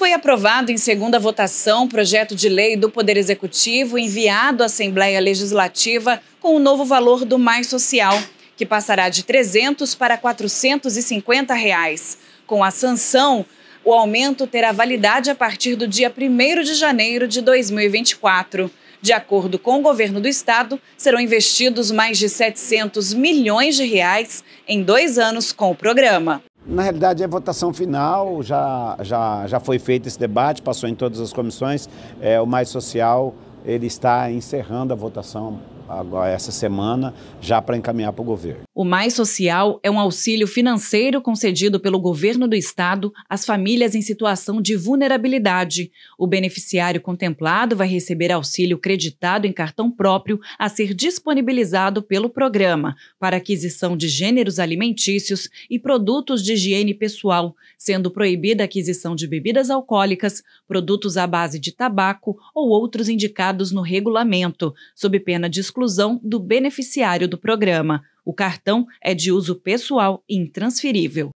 Foi aprovado em segunda votação projeto de lei do Poder Executivo enviado à Assembleia Legislativa com o novo valor do Mais Social, que passará de 300 para 450 reais. Com a sanção, o aumento terá validade a partir do dia 1 de janeiro de 2024. De acordo com o governo do estado, serão investidos mais de 700 milhões de reais em dois anos com o programa. Na realidade, é votação final, já, já, já foi feito esse debate, passou em todas as comissões. É, o Mais Social ele está encerrando a votação agora essa semana, já para encaminhar para o governo. O Mais Social é um auxílio financeiro concedido pelo governo do estado às famílias em situação de vulnerabilidade. O beneficiário contemplado vai receber auxílio creditado em cartão próprio a ser disponibilizado pelo programa para aquisição de gêneros alimentícios e produtos de higiene pessoal, sendo proibida a aquisição de bebidas alcoólicas, produtos à base de tabaco ou outros indicados no regulamento, sob pena de exclusão exclusão do beneficiário do programa. O cartão é de uso pessoal e intransferível.